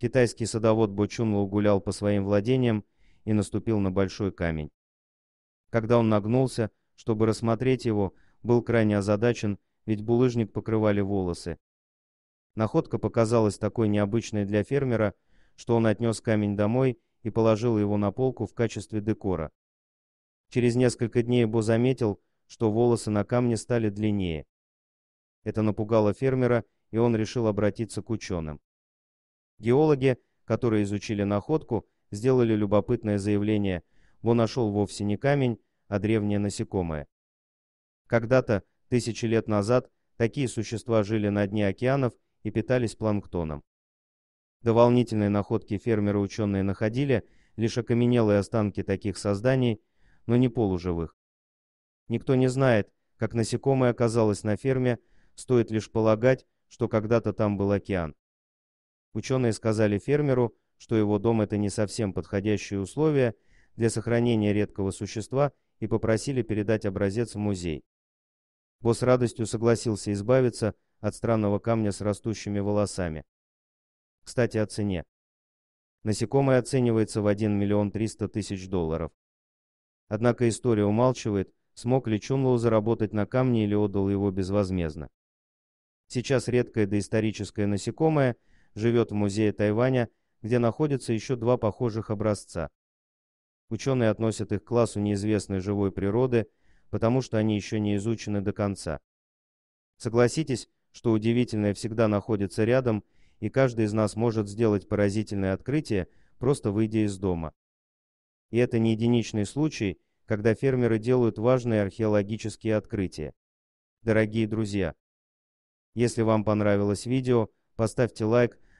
Китайский садовод Бочунлу гулял по своим владениям и наступил на большой камень. Когда он нагнулся, чтобы рассмотреть его, был крайне озадачен, ведь булыжник покрывали волосы. Находка показалась такой необычной для фермера, что он отнес камень домой и положил его на полку в качестве декора. Через несколько дней Бо заметил, что волосы на камне стали длиннее. Это напугало фермера, и он решил обратиться к ученым. Геологи, которые изучили находку, сделали любопытное заявление. Он нашел вовсе не камень, а древнее насекомое. Когда-то, тысячи лет назад, такие существа жили на дне океанов и питались планктоном. До волнительной находки фермеры-ученые находили лишь окаменелые останки таких созданий, но не полуживых. Никто не знает, как насекомое оказалось на ферме, стоит лишь полагать, что когда-то там был океан. Ученые сказали фермеру, что его дом – это не совсем подходящие условия для сохранения редкого существа и попросили передать образец в музей. Босс радостью согласился избавиться от странного камня с растущими волосами. Кстати, о цене. Насекомое оценивается в 1 миллион 300 тысяч долларов. Однако история умалчивает, смог ли Чунлоу заработать на камне или отдал его безвозмездно. Сейчас редкое доисторическое насекомое – живет в музее Тайваня, где находятся еще два похожих образца. Ученые относят их к классу неизвестной живой природы, потому что они еще не изучены до конца. Согласитесь, что удивительное всегда находится рядом, и каждый из нас может сделать поразительное открытие, просто выйдя из дома. И это не единичный случай, когда фермеры делают важные археологические открытия. Дорогие друзья, если вам понравилось видео, поставьте лайк,